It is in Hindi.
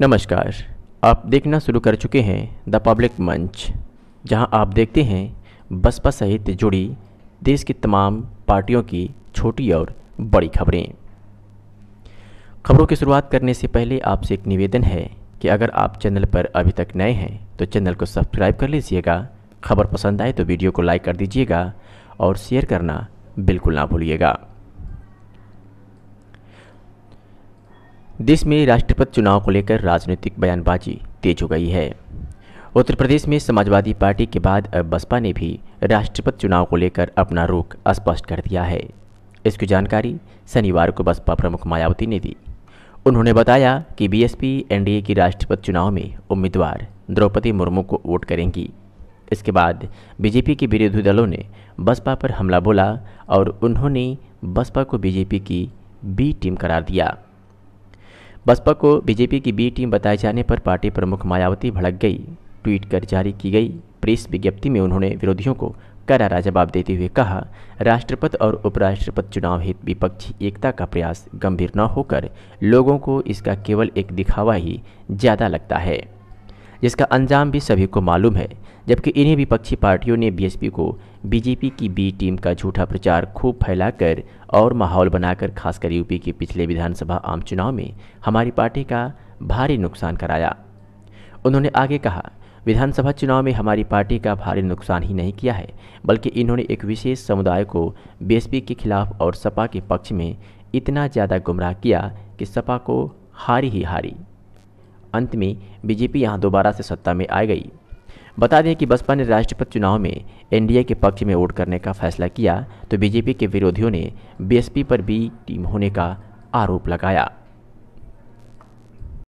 नमस्कार आप देखना शुरू कर चुके हैं द पब्लिक मंच जहां आप देखते हैं बसपा सहित जुड़ी देश की तमाम पार्टियों की छोटी और बड़ी खबरें खबरों की शुरुआत करने से पहले आपसे एक निवेदन है कि अगर आप चैनल पर अभी तक नए हैं तो चैनल को सब्सक्राइब कर लीजिएगा खबर पसंद आए तो वीडियो को लाइक कर दीजिएगा और शेयर करना बिल्कुल ना भूलिएगा देश में राष्ट्रपति चुनाव को लेकर राजनीतिक बयानबाजी तेज हो गई है उत्तर प्रदेश में समाजवादी पार्टी के बाद अब बसपा ने भी राष्ट्रपति चुनाव को लेकर अपना रुख स्पष्ट कर दिया है इसकी जानकारी शनिवार को बसपा प्रमुख मायावती ने दी उन्होंने बताया कि बीएसपी एनडीए की राष्ट्रपति चुनाव में उम्मीदवार द्रौपदी मुर्मू को वोट करेंगी इसके बाद बीजेपी के विरोधी दलों ने बसपा पर हमला बोला और उन्होंने बसपा को बीजेपी की बी टीम करार दिया बसपा को बीजेपी की बी टीम बताए जाने पर पार्टी प्रमुख मायावती भड़क गई ट्वीट कर जारी की गई प्रेस विज्ञप्ति में उन्होंने विरोधियों को करारा जवाब देते हुए कहा राष्ट्रपति और उपराष्ट्रपति चुनाव हित विपक्षी एकता का प्रयास गंभीर न होकर लोगों को इसका केवल एक दिखावा ही ज़्यादा लगता है जिसका अंजाम भी सभी को मालूम है जबकि इन्हीं विपक्षी पार्टियों ने बीएसपी को बीजेपी की बी टीम का झूठा प्रचार खूब फैलाकर और माहौल बनाकर खासकर यूपी के पिछले विधानसभा आम चुनाव में हमारी पार्टी का भारी नुकसान कराया उन्होंने आगे कहा विधानसभा चुनाव में हमारी पार्टी का भारी नुकसान ही नहीं किया है बल्कि इन्होंने एक विशेष समुदाय को बीएसपी के खिलाफ और सपा के पक्ष में इतना ज़्यादा गुमराह किया कि सपा को हारी ही हारी अंत में बीजेपी यहां दोबारा से सत्ता में आ गई बता दें कि बसपा ने राष्ट्रपति चुनाव में एनडीए के पक्ष में वोट करने का फैसला किया तो बीजेपी के विरोधियों ने बीएसपी पर भी टीम होने का आरोप लगाया